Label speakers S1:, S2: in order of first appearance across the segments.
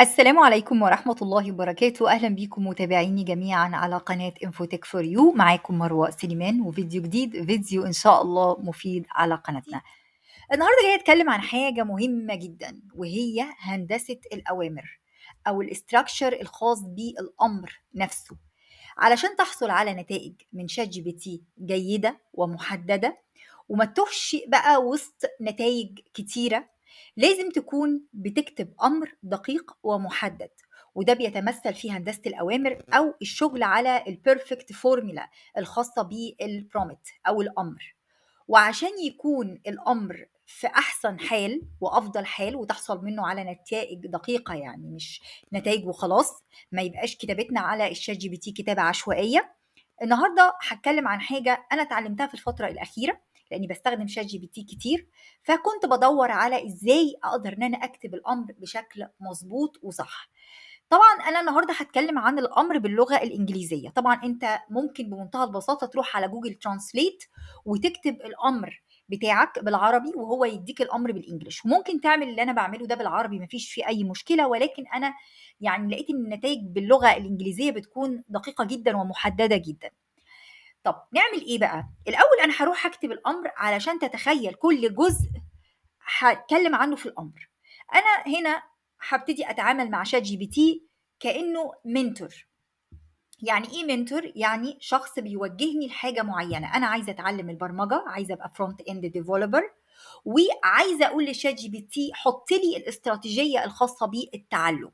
S1: السلام عليكم ورحمة الله وبركاته أهلا بيكم متابعيني جميعا على قناة انفوتك فور يو معاكم مروة سليمان وفيديو جديد فيديو إن شاء الله مفيد على قناتنا النهاردة جاي أتكلم عن حاجة مهمة جدا وهي هندسة الأوامر أو الاستراكشر الخاص بالأمر نفسه علشان تحصل على نتائج من شات جي بي تي جيدة ومحددة وما تفشي بقى وسط نتائج كتيرة لازم تكون بتكتب أمر دقيق ومحدد وده بيتمثل في هندسة الأوامر أو الشغل على البيرفكت فورمولا الخاصة بالبرومت أو الأمر وعشان يكون الأمر في احسن حال وافضل حال وتحصل منه على نتائج دقيقه يعني مش نتائج وخلاص ما يبقاش كتابتنا على الشات جي بي تي كتابه عشوائيه النهارده هتكلم عن حاجه انا اتعلمتها في الفتره الاخيره لاني بستخدم شات جي بي تي كتير فكنت بدور على ازاي اقدر ان انا اكتب الامر بشكل مظبوط وصح طبعا انا النهارده هتكلم عن الامر باللغه الانجليزيه طبعا انت ممكن بمنتهى البساطه تروح على جوجل ترانسليت وتكتب الامر بتاعك بالعربي وهو يديك الامر بالانجلش وممكن تعمل اللي انا بعمله ده بالعربي مفيش فيه اي مشكله ولكن انا يعني لقيت ان النتائج باللغه الانجليزيه بتكون دقيقه جدا ومحدده جدا طب نعمل ايه بقى الاول انا هروح اكتب الامر علشان تتخيل كل جزء هتكلم عنه في الامر انا هنا هبتدي اتعامل مع شات جي بي تي كانه منتور يعني ايه منتور يعني شخص بيوجهني لحاجه معينه انا عايزه اتعلم البرمجه عايزه ابقى فرونت اند ديفلوبر وعايزه اقول لشات جي بي تي حط لي الاستراتيجيه الخاصه بالتعلم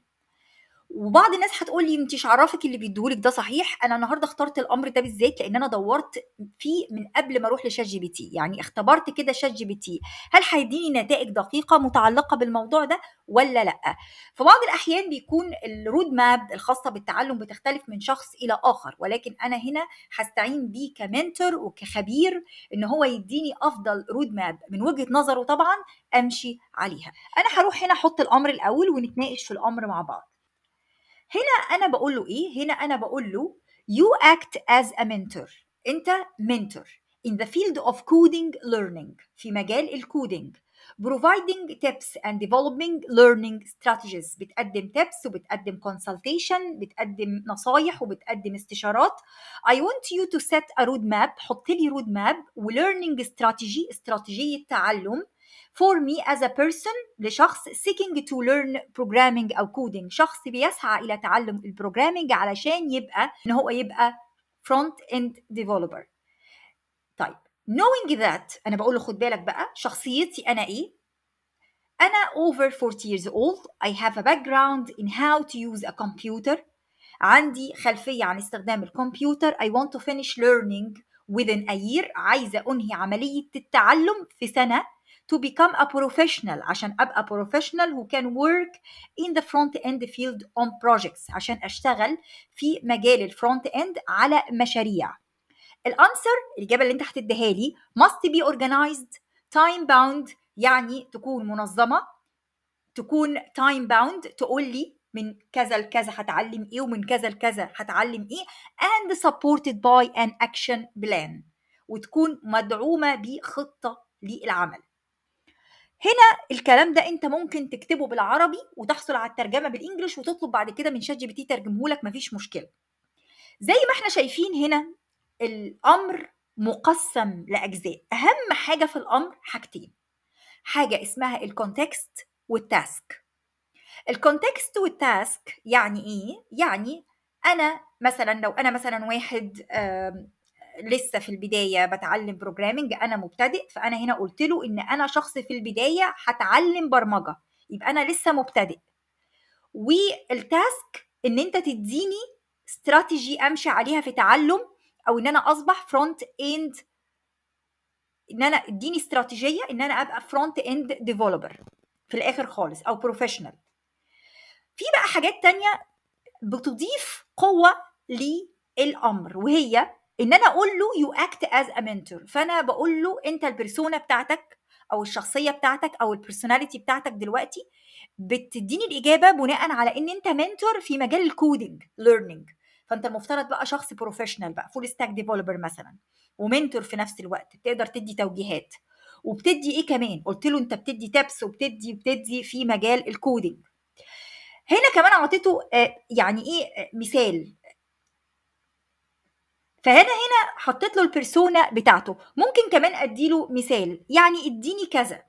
S1: وبعض الناس هتقول لي انتش عرفك اللي بيديهولك ده صحيح انا النهارده اخترت الامر ده بالذات لان انا دورت فيه من قبل ما اروح لشات جي بي تي يعني اختبرت كده شات جي بي تي هل هيديني نتائج دقيقه متعلقه بالموضوع ده ولا لا في بعض الاحيان بيكون الرود ماب الخاصه بالتعلم بتختلف من شخص الى اخر ولكن انا هنا هستعين بيه كمنتور وكخبير ان هو يديني افضل رود ماب من وجهه نظره طبعا امشي عليها انا هروح هنا احط الامر الاول ونتناقش في الامر مع بعض هنا انا بقول له ايه هنا انا بقول له you act as a mentor انت mentor in the field of coding learning في مجال الكودينج providing tips and developing learning strategies بتقدم tips وبتقدم consultation بتقدم نصايح وبتقدم استشارات I want you to set a roadmap حط لي roadmap و learning strategy استراتيجية تعلم for me as a person لشخص seeking to learn programming أو coding شخص بيسعى إلى تعلم البروجرامينج علشان يبقى إن هو يبقى front end developer طيب knowing that أنا بقول له خد بالك بقى شخصيتي أنا إيه أنا over 40 years old I have a background in how to use a computer عندي خلفية عن استخدام الكمبيوتر I want to finish learning within a year عايزة أنهي عملية التعلم في سنة to become a professional عشان ابقى professional who can work in the front end field on projects عشان اشتغل في مجال الفرونت اند على مشاريع الانسر الاجابه اللي انت هتديها لي must be organized time bound يعني تكون منظمه تكون time bound تقول لي من كذا لكذا هتعلم ايه ومن كذا لكذا هتعلم ايه and supported by an action plan وتكون مدعومه بخطه للعمل هنا الكلام ده انت ممكن تكتبه بالعربي وتحصل على الترجمه بالانجلش وتطلب بعد كده من شات جي بي تي ترجمه لك مفيش مشكله زي ما احنا شايفين هنا الامر مقسم لاجزاء اهم حاجه في الامر حاجتين حاجه اسمها الكونتكست والتاسك الكونتكست والتاسك يعني ايه يعني انا مثلا لو انا مثلا واحد لسه في البدايه بتعلم بروجرامنج انا مبتدئ فانا هنا قلت له ان انا شخص في البدايه هتعلم برمجه يبقى انا لسه مبتدئ والتاسك ان انت تديني استراتيجي امشي عليها في تعلم او ان انا اصبح فرونت اند ان انا اديني استراتيجيه ان انا ابقى فرونت اند ديفلوبر في الاخر خالص او بروفيشنال في بقى حاجات تانية بتضيف قوه للامر وهي ان انا اقول له يو اكت از ا منتور فانا بقول له انت البرسونا بتاعتك او الشخصيه بتاعتك او البرسوناليتي بتاعتك دلوقتي بتديني الاجابه بناء على ان انت منتور في مجال الكودنج ليرنينج فانت المفترض بقى شخص بروفيشنال بقى فول ستاك ديفلوبر مثلا ومنتور في نفس الوقت بتقدر تدي توجيهات وبتدي ايه كمان قلت له انت بتدي تابس وبتدي بتدي في مجال الكودنج هنا كمان اعطيته آه، يعني ايه آه، مثال فهنا هنا حطيت له البيرسونا بتاعته ممكن كمان اديله مثال يعني اديني كذا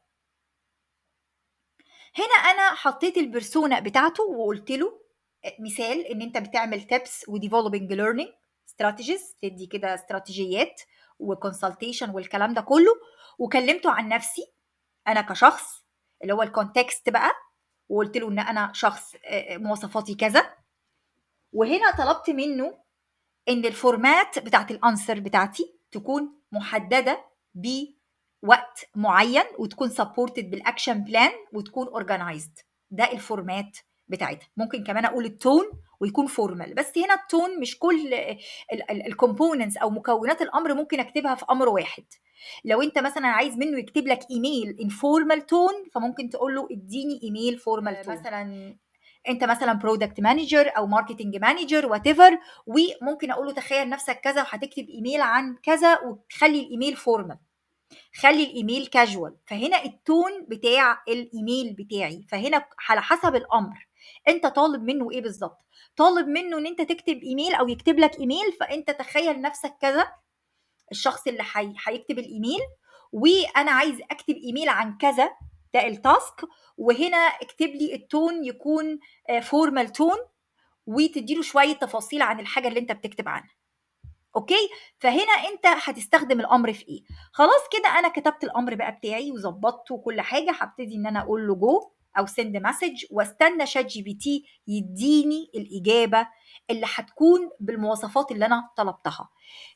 S1: هنا انا حطيت البيرسونا بتاعته وقلت له آه، مثال ان انت بتعمل تيبس وديفلوبينج ليرنينج استراتيجيز تدي كده استراتيجيات وكونسلتيشن والكلام ده كله وكلمته عن نفسي انا كشخص اللي هو الكونتكست بقى وقلت له ان انا شخص آه، آه، مواصفاتي كذا وهنا طلبت منه ان الفورمات بتاعت الانسر بتاعتي تكون محدده بوقت معين وتكون سبورتد بالاكشن بلان وتكون اورجنايزد ده الفورمات بتاعتها ممكن كمان اقول التون ويكون فورمال بس هنا التون مش كل الكومبوننتس او مكونات الامر ممكن اكتبها في امر واحد لو انت مثلا عايز منه يكتب لك ايميل ان فورمال تون فممكن تقول له اديني ايميل فورمال تون مثلا انت مثلا برودكت مانجر او ماركتنج مانجر وات ايفر وممكن اقول له تخيل نفسك كذا وهتكتب ايميل عن كذا وتخلي الايميل فورمال خلي الايميل كاجوال فهنا التون بتاع الايميل بتاعي فهنا على حسب الامر انت طالب منه ايه بالظبط طالب منه ان انت تكتب ايميل او يكتب لك ايميل فانت تخيل نفسك كذا الشخص اللي هيكتب الايميل وانا عايز اكتب ايميل عن كذا ده التاسك وهنا اكتب لي التون يكون فورمال آه، تون وتديله شويه تفاصيل عن الحاجه اللي انت بتكتب عنها اوكي فهنا انت هتستخدم الامر في ايه خلاص كده انا كتبت الامر بقى بتاعي وظبطته وكل حاجه هبتدي ان انا اقول له جو او سند مسج واستنى شات جي بي تي يديني الاجابه اللي هتكون بالمواصفات اللي انا طلبتها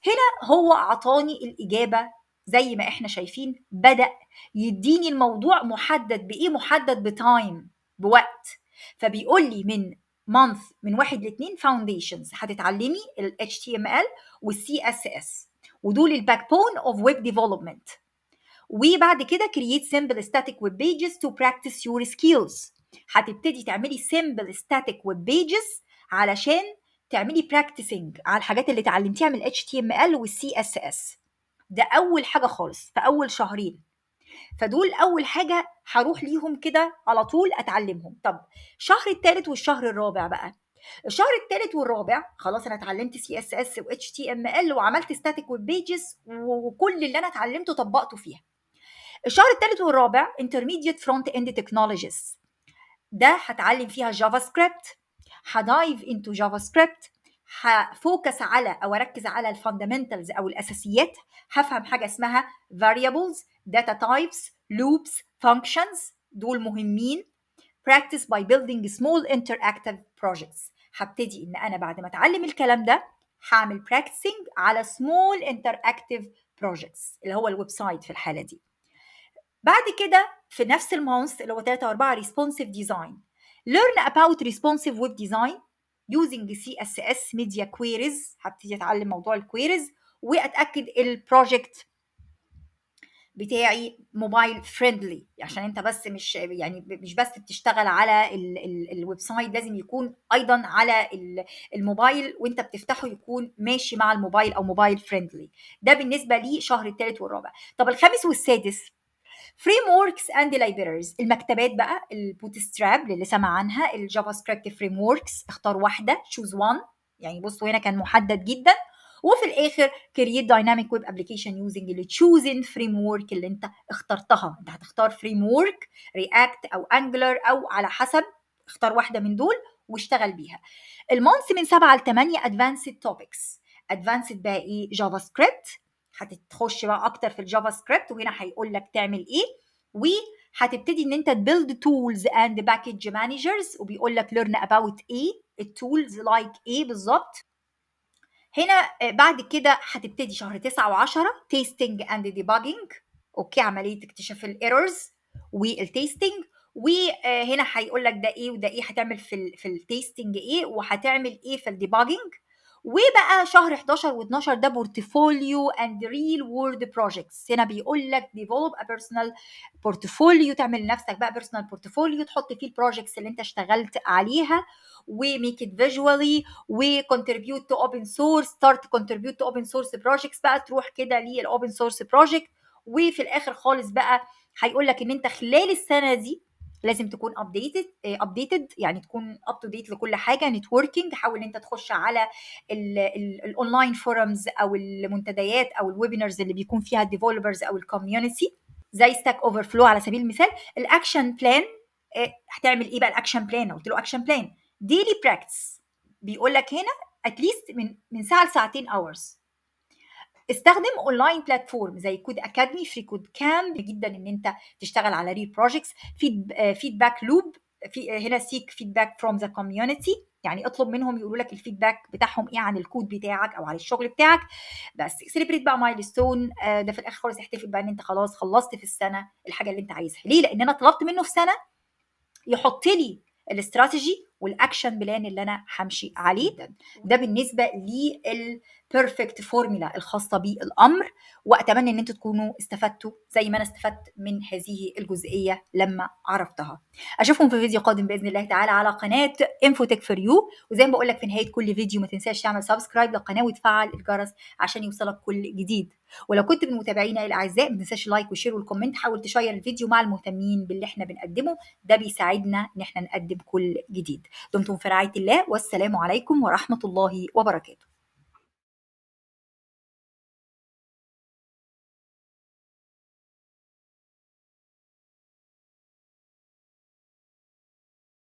S1: هنا هو عطاني الاجابه زي ما احنا شايفين بدا يديني الموضوع محدد بايه محدد بتايم بوقت فبيقول لي من مانث من واحد لاثنين فاونديشنز هتتعلمي ال HTML وال CSS ودول الباك بون اوف ويب ديفلوبمنت وبعد كده كرييت سمبل static web بيجز تو practice يور سكيلز هتبتدي تعملي سمبل static web بيجز علشان تعملي practicing على الحاجات اللي اتعلمتيها من ال HTML وال CSS ده اول حاجه خالص في اول شهرين فدول اول حاجه هروح ليهم كده على طول اتعلمهم طب الشهر الثالث والشهر الرابع بقى الشهر الثالث والرابع خلاص انا اتعلمت سي اس اس واتش تي ام ال وعملت ستاتيك ويب بيجز وكل اللي انا اتعلمته طبقته فيها الشهر الثالث والرابع انترميديت فرونت اند تكنولوجيز ده هتعلم فيها جافا سكريبت هدايف انتو جافا سكريبت هفوكس على او اركز على الفاندامنتالز او الاساسيات هفهم حاجه اسمها variables data types loops functions دول مهمين practice by building small interactive projects هبتدي ان انا بعد ما اتعلم الكلام ده هعمل practicing على small interactive projects اللي هو الويب سايت في الحاله دي بعد كده في نفس المونث اللي هو 3 و 4 responsive design learn about responsive web design using CSS media queries هبتدي اتعلم موضوع الكويريز واتاكد البروجكت بتاعي موبايل فريندلي عشان انت بس مش يعني مش بس بتشتغل على الويب سايت لازم يكون ايضا على الموبايل وانت بتفتحه يكون ماشي مع الموبايل او موبايل فريندلي ده بالنسبه لشهر الثالث والرابع طب الخامس والسادس فريم ووركس اند لايبريز المكتبات بقى البوتستراب اللي سمع عنها الجافا سكريبت فريم ووركس اختار واحده تشوز وان يعني بصوا هنا كان محدد جدا وفي الاخر كرييت دايناميك ويب ابلكيشن يوزنج تشوزن فريم وورك اللي انت اخترتها انت هتختار فريم وورك رياكت او انجلر او على حسب اختار واحده من دول واشتغل بيها المونث من 7 ل 8 ادفانسد توبكس ادفانسد بقى ايه جافا سكريبت هتخش بقى اكتر في الجافا سكريبت وهنا هيقول لك تعمل ايه وهتبتدي ان انت تبيلد تولز اند باكج مانجرز وبيقول لك ليرن اباوت ايه التولز لايك ايه بالظبط هنا آه، بعد كده هتبتدي شهر 9 و10 تيستنج اند ديباجنج اوكي عمليه اكتشاف الايرورز والتيستنج وهنا آه، هيقول لك ده ايه وده ايه هتعمل في في التيستنج ايه وهتعمل ايه في الديباجنج وبقى شهر 11 و12 ده بورتفوليو اند ريل وورد بروجكتس هنا بيقول لك ديفلوب ا بيرسونال بورتفوليو تعمل لنفسك بقى بيرسونال بورتفوليو تحط فيه البروجكتس اللي انت اشتغلت عليها وميك ات فيجوالي وكونتريبيوت تو اوبن سورس ستارت كونتريبيوت تو اوبن سورس بروجكتس بقى تروح كده للاوبن سورس بروجكت وفي الاخر خالص بقى هيقول لك ان انت خلال السنه دي لازم تكون ابديتد ابديتد آه، يعني تكون اب تو ديت لكل حاجه نتوركينج حاول انت تخش على الاونلاين فورمز او المنتديات او الويبينرز اللي بيكون فيها الديفلوبرز او الكوميونتي زي ستاك اوفر فلو على سبيل المثال الاكشن آه، بلان هتعمل ايه بقى الاكشن بلان قلت له اكشن بلان ديلي براكتس بيقول لك هنا اتليست من من ساعه لساعتين اورز استخدم اونلاين بلاتفورم زي كود اكاديمي فري كود كامب جدا ان انت تشتغل على ريل بروجكتس فيدباك لوب في آه، هنا سيك فيدباك فروم ذا كوميونتي يعني اطلب منهم يقولوا لك الفيدباك بتاعهم ايه عن الكود بتاعك او عن الشغل بتاعك بس سيلبريت بقى مايل آه، ستون ده في الاخر خالص احتفل بقى ان انت خلاص خلصت في السنه الحاجه اللي انت عايزها ليه لان انا طلبت منه في سنه يحط لي الاستراتيجي والاكشن بلان اللي انا همشي عليه ده بالنسبه للبيرفكت فورمولا الخاصه بالامر واتمنى ان انتوا تكونوا استفدتوا زي ما انا استفدت من هذه الجزئيه لما عرفتها اشوفكم في فيديو قادم باذن الله تعالى على قناه انفوتك فور يو وزي ما بقول لك في نهايه كل فيديو ما تنساش تعمل سبسكرايب للقناه وتفعل الجرس عشان يوصلك كل جديد ولو كنت من متابعينا الاعزاء ما تنساش اللايك والشير والكومنت حاول تشير الفيديو مع المهتمين باللي احنا بنقدمه ده بيساعدنا ان احنا نقدم كل جديد دمتم في رعايه الله والسلام عليكم ورحمه الله وبركاته